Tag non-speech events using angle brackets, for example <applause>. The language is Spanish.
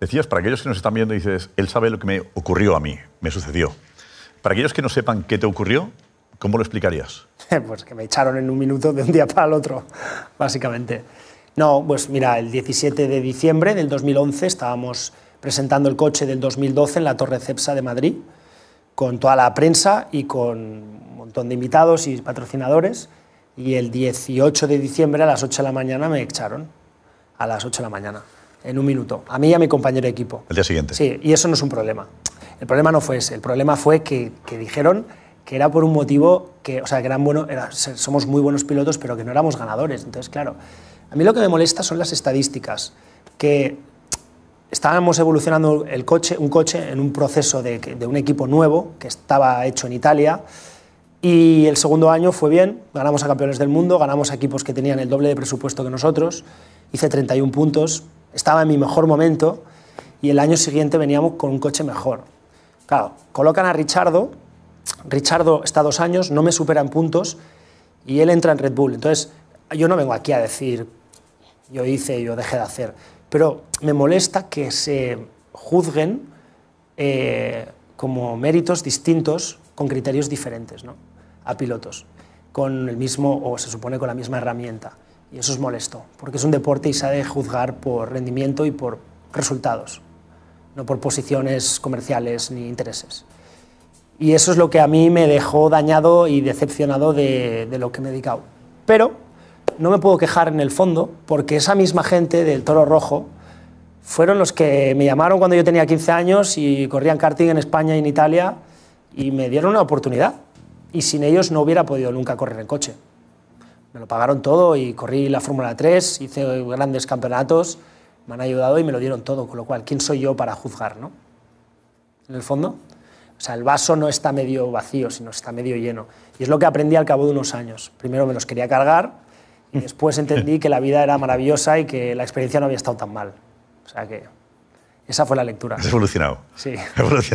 Decías, para aquellos que nos están viendo, dices, él sabe lo que me ocurrió a mí, me sucedió. Para aquellos que no sepan qué te ocurrió, ¿cómo lo explicarías? <laughs> pues que me echaron en un minuto de un día para el otro, básicamente. No, pues mira, el 17 de diciembre del 2011 estábamos presentando el coche del 2012 en la Torre Cepsa de Madrid, con toda la prensa y con un montón de invitados y patrocinadores. Y el 18 de diciembre a las 8 de la mañana me echaron, a las 8 de la mañana en un minuto, a mí y a mi compañero de equipo. El día siguiente. Sí, y eso no es un problema. El problema no fue ese, el problema fue que, dijeron que era por un motivo que, o sea, que eran buenos, era, somos muy buenos pilotos, pero que no éramos ganadores. Entonces, claro, a mí lo que me molesta son las estadísticas, que estábamos evolucionando el coche, un coche en un proceso de, de un equipo nuevo que estaba hecho en Italia. Y el segundo año fue bien, ganamos a campeones del mundo, ganamos a equipos que tenían el doble de presupuesto que nosotros, hice 31 puntos, estaba en mi mejor momento y el año siguiente veníamos con un coche mejor. Claro, colocan a Richardo, Richardo está dos años, no me supera en puntos y él entra en Red Bull. Entonces, yo no vengo aquí a decir, yo hice, yo dejé de hacer, pero me molesta que se juzguen eh, como méritos distintos con criterios diferentes ¿no? a pilotos, con el mismo, o se supone con la misma herramienta. Y eso es molesto, porque es un deporte y se ha de juzgar por rendimiento y por resultados, no por posiciones comerciales ni intereses. Y eso es lo que a mí me dejó dañado y decepcionado de, lo que me he dedicado. Pero no me puedo quejar en el fondo, porque esa misma gente del Toro Rojo fueron los que me llamaron cuando yo tenía 15 años y corrían karting en España y en Italia y me dieron una oportunidad. Y sin ellos no hubiera podido nunca correr en coche me lo pagaron todo y corrí la Fórmula 3, hice grandes campeonatos, me han ayudado y me lo dieron todo, con lo cual, ¿quién soy yo para juzgar, no? En el fondo, o sea, el vaso no está medio vacío, sino está medio lleno. Y es lo que aprendí al cabo de unos años. Primero me los quería cargar y <laughs> después entendí que la vida era maravillosa y que la experiencia no había estado tan mal. O sea que esa fue la lectura. Has evolucionado. Sí. <laughs>